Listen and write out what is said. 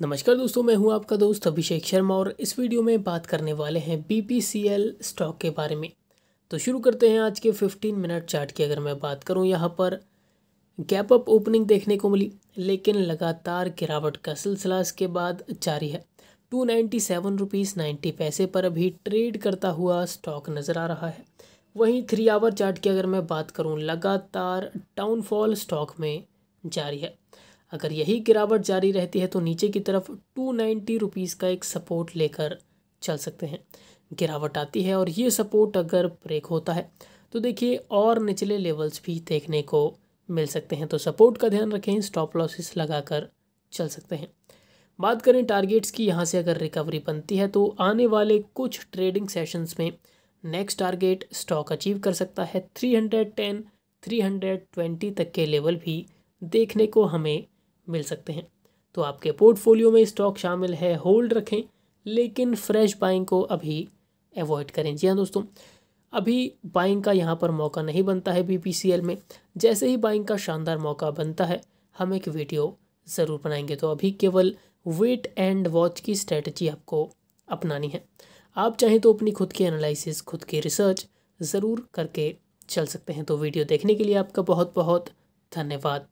नमस्कार दोस्तों मैं हूं आपका दोस्त अभिषेक शर्मा और इस वीडियो में बात करने वाले हैं बी स्टॉक के बारे में तो शुरू करते हैं आज के 15 मिनट चार्ट की अगर मैं बात करूं यहां पर गैप अप ओपनिंग देखने को मिली लेकिन लगातार गिरावट का सिलसिला इसके बाद जारी है two ninety seven rupees ninety पैसे पर अभी ट्रेड करता हुआ स्टॉक नज़र आ रहा है वहीं थ्री आवर चार्ट की अगर मैं बात करूँ लगातार डाउनफॉल स्टॉक में जारी है अगर यही गिरावट जारी रहती है तो नीचे की तरफ टू नाइन्टी रुपीज़ का एक सपोर्ट लेकर चल सकते हैं गिरावट आती है और ये सपोर्ट अगर ब्रेक होता है तो देखिए और निचले लेवल्स भी देखने को मिल सकते हैं तो सपोर्ट का ध्यान रखें स्टॉप लॉसेस लगाकर चल सकते हैं बात करें टारगेट्स की यहाँ से अगर रिकवरी बनती है तो आने वाले कुछ ट्रेडिंग सेशंस में नेक्स्ट टारगेट स्टॉक अचीव कर सकता है 310, 320 तक के लेवल भी देखने को हमें मिल सकते हैं तो आपके पोर्टफोलियो में स्टॉक शामिल है होल्ड रखें लेकिन फ्रेश बाइंग को अभी अवॉइड करें जी हाँ दोस्तों अभी बाइंग का यहाँ पर मौका नहीं बनता है बी में जैसे ही बाइंग का शानदार मौका बनता है हम एक वीडियो ज़रूर बनाएंगे तो अभी केवल वेट एंड वॉच की स्ट्रेटजी आपको अपनानी है आप चाहें तो अपनी खुद की एनालिसिस खुद की रिसर्च ज़रूर करके चल सकते हैं तो वीडियो देखने के लिए आपका बहुत बहुत धन्यवाद